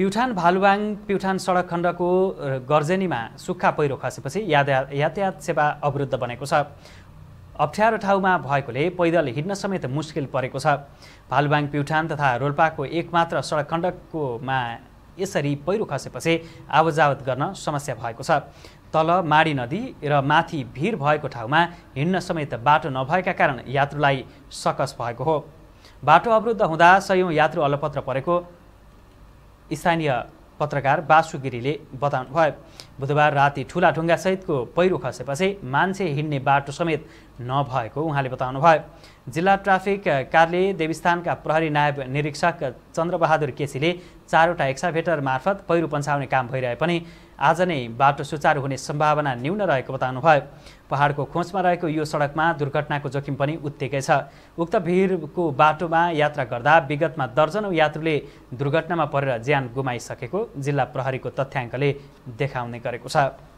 प्युठान भालुवाङ प्युठान सडक खण्डको गर्जेनीमा सुक्खा पहिरो खसेपछि यातायात यातायात सेवा अवरुद्ध बनेको छ अप्ठ्यारो ठाउँमा भएकोले पैदल हिँड्न समेत मुस्किल परेको छ भालुवाङ प्युठान तथा रोल्पाको एकमात्र सडक खण्डकोमा यसरी पहिरो खसेपछि आवजावत गर्न समस्या भएको छ तल माडी नदी र माथि भिर भएको ठाउँमा हिँड्न समेत बाटो नभएका कारण यात्रुलाई सकस भएको हो बाटो अवरुद्ध हुँदा सयौँ यात्रु अलपत्र परेको स्थानीय पत्रकार बासु गिरीले भयो बुधबार राति ढुङ्गासहितको पहिरो खसेपछि मान्छे हिँड्ने बाटो समेत नभएको उहाँले बताउनुभयो जिल्ला ट्राफिक कार्यालय देवीस्थानका प्रहरी नायब निरीक्षक चन्द्रबहादुर केसीले चारवटा एक्साभेटर मार्फत पहिरो पन्छाउने काम भइरहे पनि आज नै बाटो सुचारू हुने सम्भावना न्यून रहेको बताउनुभयो पहाडको खोजमा रहेको यो सडकमा दुर्घटनाको जोखिम पनि उत्तिकै छ उक्त भिरको बाटोमा यात्रा गर्दा विगतमा दर्जनौँ यात्रुले दुर्घटनामा परेर ज्यान गुमाइसकेको जिल्ला प्रहरीको तथ्याङ्कले देखाउने गरेको छ